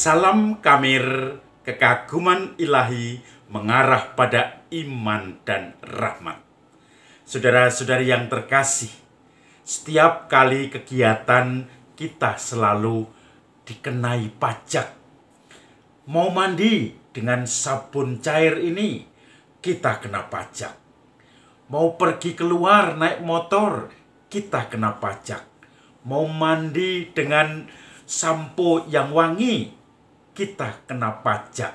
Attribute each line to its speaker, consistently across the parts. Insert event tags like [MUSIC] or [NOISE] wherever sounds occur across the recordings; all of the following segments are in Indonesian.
Speaker 1: Salam kamir, kekaguman ilahi mengarah pada iman dan rahmat. Saudara-saudari yang terkasih, setiap kali kegiatan kita selalu dikenai pajak. Mau mandi dengan sabun cair ini, kita kena pajak. Mau pergi keluar naik motor, kita kena pajak. Mau mandi dengan sampo yang wangi, kita kena pajak.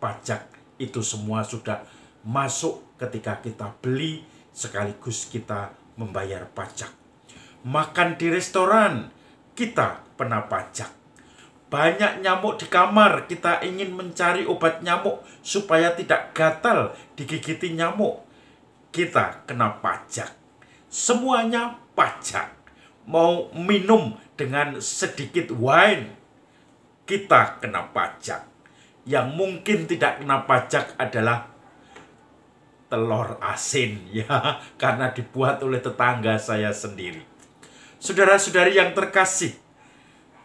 Speaker 1: Pajak itu semua sudah masuk ketika kita beli sekaligus kita membayar pajak. Makan di restoran, kita kena pajak. Banyak nyamuk di kamar, kita ingin mencari obat nyamuk supaya tidak gatal digigiti nyamuk. Kita kena pajak. Semuanya pajak. Mau minum dengan sedikit wine, kita kena pajak. Yang mungkin tidak kena pajak adalah telur asin [LAUGHS] ya karena dibuat oleh tetangga saya sendiri. Saudara-saudari yang terkasih,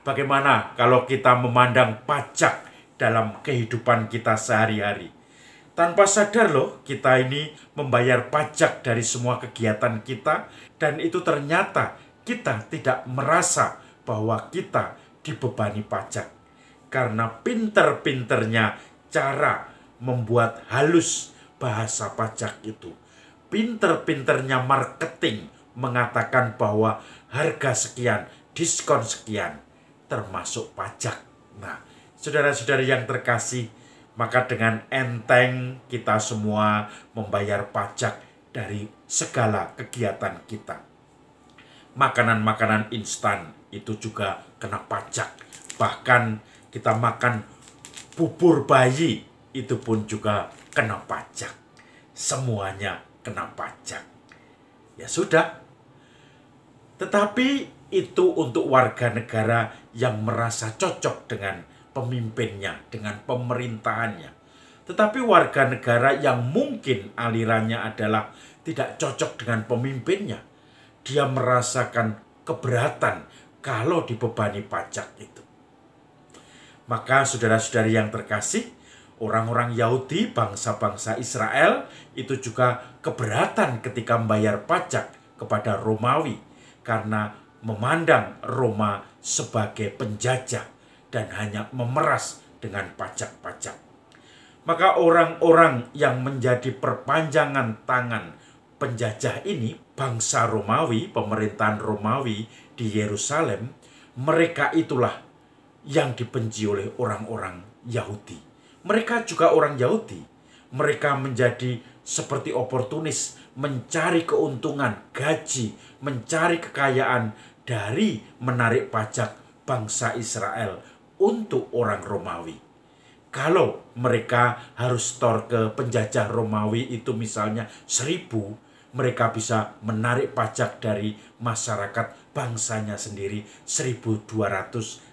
Speaker 1: bagaimana kalau kita memandang pajak dalam kehidupan kita sehari-hari? Tanpa sadar loh, kita ini membayar pajak dari semua kegiatan kita dan itu ternyata kita tidak merasa bahwa kita dibebani pajak karena pinter-pinternya cara membuat halus bahasa pajak itu. Pinter-pinternya marketing mengatakan bahwa harga sekian, diskon sekian, termasuk pajak. Nah, saudara saudara yang terkasih, maka dengan enteng kita semua membayar pajak dari segala kegiatan kita. Makanan-makanan instan itu juga kena pajak. Bahkan kita makan bubur bayi itu pun juga kena pajak. Semuanya kena pajak. Ya sudah. Tetapi itu untuk warga negara yang merasa cocok dengan pemimpinnya, dengan pemerintahannya. Tetapi warga negara yang mungkin alirannya adalah tidak cocok dengan pemimpinnya, dia merasakan keberatan kalau dibebani pajak itu. Maka saudara-saudari yang terkasih, orang-orang Yahudi, bangsa-bangsa Israel itu juga keberatan ketika membayar pajak kepada Romawi karena memandang Roma sebagai penjajah dan hanya memeras dengan pajak-pajak. Maka orang-orang yang menjadi perpanjangan tangan penjajah ini, bangsa Romawi, pemerintahan Romawi di Yerusalem, mereka itulah yang dibenci oleh orang-orang Yahudi. Mereka juga orang Yahudi. Mereka menjadi seperti oportunis, mencari keuntungan, gaji, mencari kekayaan dari menarik pajak bangsa Israel untuk orang Romawi. Kalau mereka harus store ke penjajah Romawi itu misalnya seribu, mereka bisa menarik pajak dari masyarakat bangsanya sendiri 1200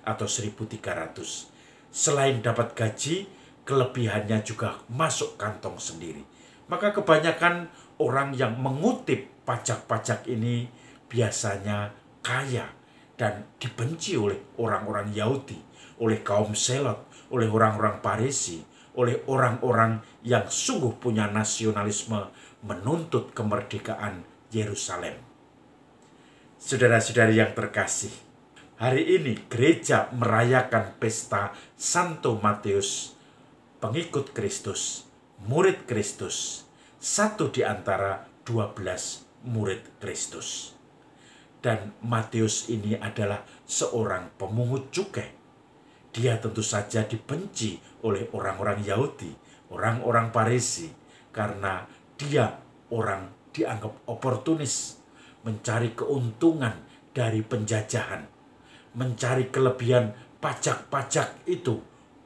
Speaker 1: atau 1300. Selain dapat gaji, kelebihannya juga masuk kantong sendiri. Maka kebanyakan orang yang mengutip pajak-pajak ini biasanya kaya dan dibenci oleh orang-orang Yahudi, oleh kaum Selot, oleh orang-orang Parisi, oleh orang-orang yang sungguh punya nasionalisme menuntut kemerdekaan Yerusalem. Saudara-saudari yang terkasih, hari ini gereja merayakan pesta Santo Matius, pengikut Kristus, murid Kristus, satu di antara dua belas murid Kristus. Dan Matius ini adalah seorang pemungut cukai. Dia tentu saja dibenci oleh orang-orang Yahudi, orang-orang Parisi, karena dia orang dianggap oportunis, mencari keuntungan dari penjajahan, mencari kelebihan pajak-pajak itu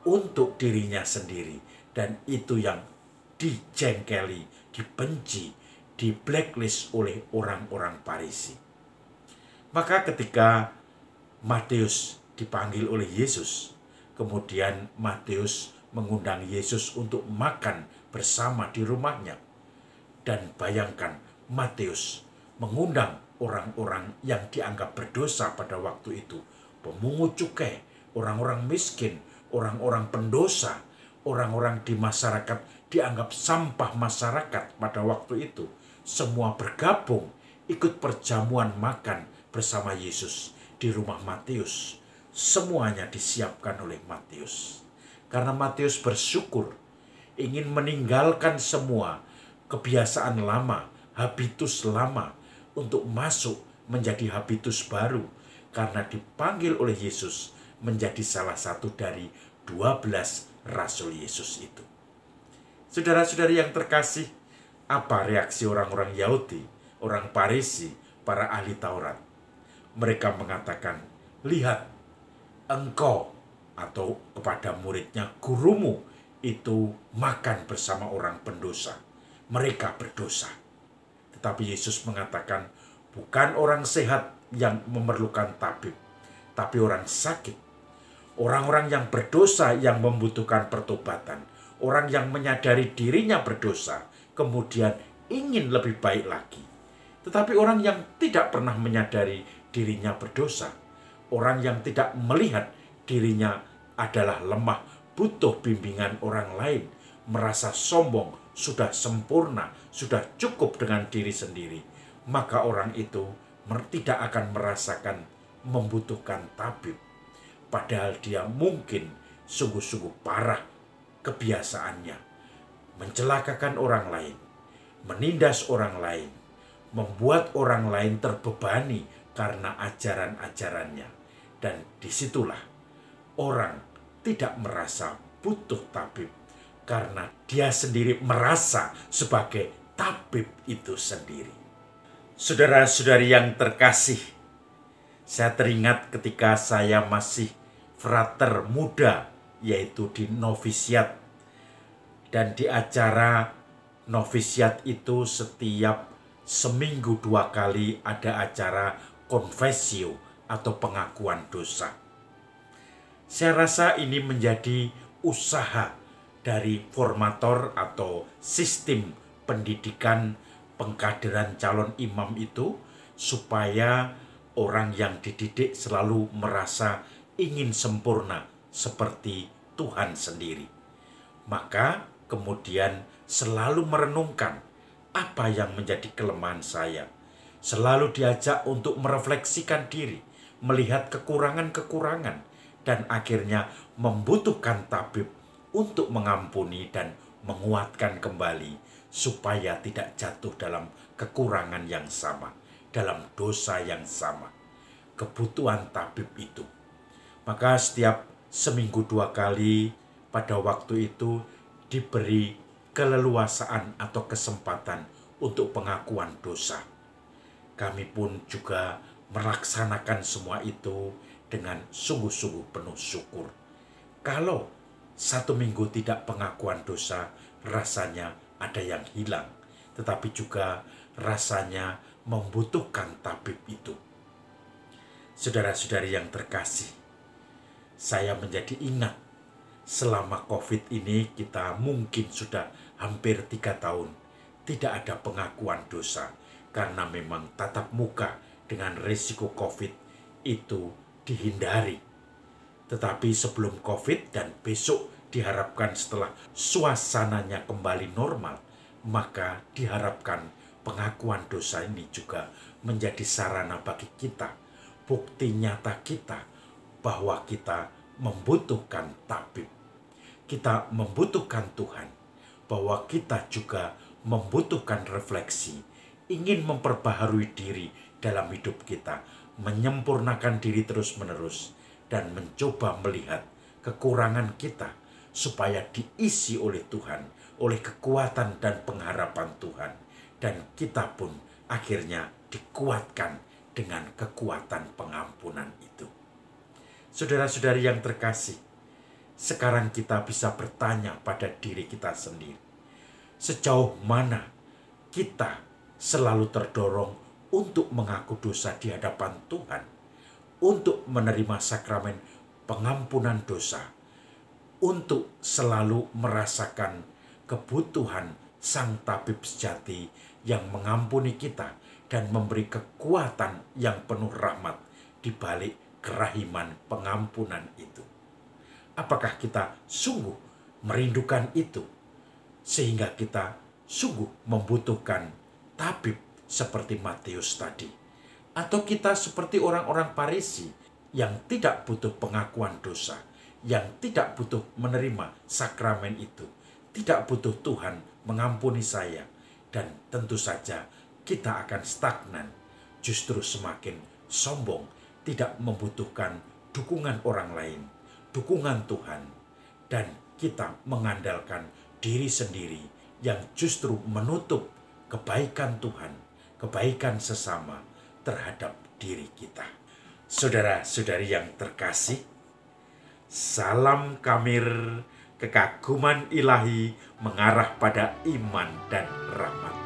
Speaker 1: untuk dirinya sendiri. Dan itu yang dijengkeli, dibenci, di blacklist oleh orang-orang Parisi. Maka ketika Matius dipanggil oleh Yesus, kemudian Matius mengundang Yesus untuk makan bersama di rumahnya dan bayangkan Matius mengundang orang-orang yang dianggap berdosa pada waktu itu, pemungut cukai, orang-orang miskin, orang-orang pendosa, orang-orang di masyarakat dianggap sampah masyarakat pada waktu itu. Semua bergabung ikut perjamuan makan bersama Yesus di rumah Matius. Semuanya disiapkan oleh Matius. Karena Matius bersyukur ingin meninggalkan semua kebiasaan lama, habitus lama untuk masuk menjadi habitus baru karena dipanggil oleh Yesus menjadi salah satu dari 12 rasul Yesus itu. Saudara-saudari yang terkasih, apa reaksi orang-orang Yahudi, orang Parisi, para ahli Taurat? Mereka mengatakan, lihat, engkau atau kepada muridnya gurumu itu makan bersama orang pendosa mereka berdosa. Tetapi Yesus mengatakan, bukan orang sehat yang memerlukan tabib, tapi orang sakit. Orang-orang yang berdosa yang membutuhkan pertobatan, orang yang menyadari dirinya berdosa, kemudian ingin lebih baik lagi. Tetapi orang yang tidak pernah menyadari dirinya berdosa, orang yang tidak melihat dirinya adalah lemah, butuh bimbingan orang lain, merasa sombong, sudah sempurna, sudah cukup dengan diri sendiri, maka orang itu tidak akan merasakan membutuhkan tabib. Padahal dia mungkin sungguh-sungguh parah kebiasaannya, mencelakakan orang lain, menindas orang lain, membuat orang lain terbebani karena ajaran-ajarannya. Dan disitulah orang tidak merasa butuh tabib karena dia sendiri merasa sebagai tabib itu sendiri. Saudara-saudari yang terkasih, saya teringat ketika saya masih frater muda, yaitu di novisiat. Dan di acara novisiat itu setiap seminggu dua kali ada acara konfesio atau pengakuan dosa. Saya rasa ini menjadi usaha dari formator atau sistem pendidikan pengkaderan calon imam itu supaya orang yang dididik selalu merasa ingin sempurna seperti Tuhan sendiri. Maka kemudian selalu merenungkan apa yang menjadi kelemahan saya. Selalu diajak untuk merefleksikan diri, melihat kekurangan-kekurangan, dan akhirnya membutuhkan tabib untuk mengampuni dan menguatkan kembali supaya tidak jatuh dalam kekurangan yang sama, dalam dosa yang sama. Kebutuhan tabib itu. Maka setiap seminggu dua kali pada waktu itu diberi keleluasaan atau kesempatan untuk pengakuan dosa. Kami pun juga melaksanakan semua itu dengan sungguh-sungguh penuh syukur. Kalau satu minggu tidak pengakuan dosa, rasanya ada yang hilang, tetapi juga rasanya membutuhkan tabib itu. Saudara-saudari yang terkasih, saya menjadi ingat selama COVID ini kita mungkin sudah hampir tiga tahun tidak ada pengakuan dosa karena memang tatap muka dengan risiko COVID itu dihindari tetapi sebelum COVID dan besok diharapkan setelah suasananya kembali normal, maka diharapkan pengakuan dosa ini juga menjadi sarana bagi kita, bukti nyata kita bahwa kita membutuhkan tabib. Kita membutuhkan Tuhan, bahwa kita juga membutuhkan refleksi, ingin memperbaharui diri dalam hidup kita, menyempurnakan diri terus-menerus dan mencoba melihat kekurangan kita supaya diisi oleh Tuhan, oleh kekuatan dan pengharapan Tuhan. Dan kita pun akhirnya dikuatkan dengan kekuatan pengampunan itu. Saudara-saudari yang terkasih, sekarang kita bisa bertanya pada diri kita sendiri. Sejauh mana kita selalu terdorong untuk mengaku dosa di hadapan Tuhan? untuk menerima sakramen pengampunan dosa, untuk selalu merasakan kebutuhan Sang Tabib sejati yang mengampuni kita dan memberi kekuatan yang penuh rahmat di balik kerahiman pengampunan itu. Apakah kita sungguh merindukan itu sehingga kita sungguh membutuhkan tabib seperti Matius tadi? Atau kita seperti orang-orang Parisi yang tidak butuh pengakuan dosa, yang tidak butuh menerima sakramen itu, tidak butuh Tuhan mengampuni saya, dan tentu saja kita akan stagnan, justru semakin sombong, tidak membutuhkan dukungan orang lain, dukungan Tuhan, dan kita mengandalkan diri sendiri yang justru menutup kebaikan Tuhan, kebaikan sesama terhadap diri kita. Saudara-saudari yang terkasih, salam kamir kekaguman ilahi mengarah pada iman dan rahmat.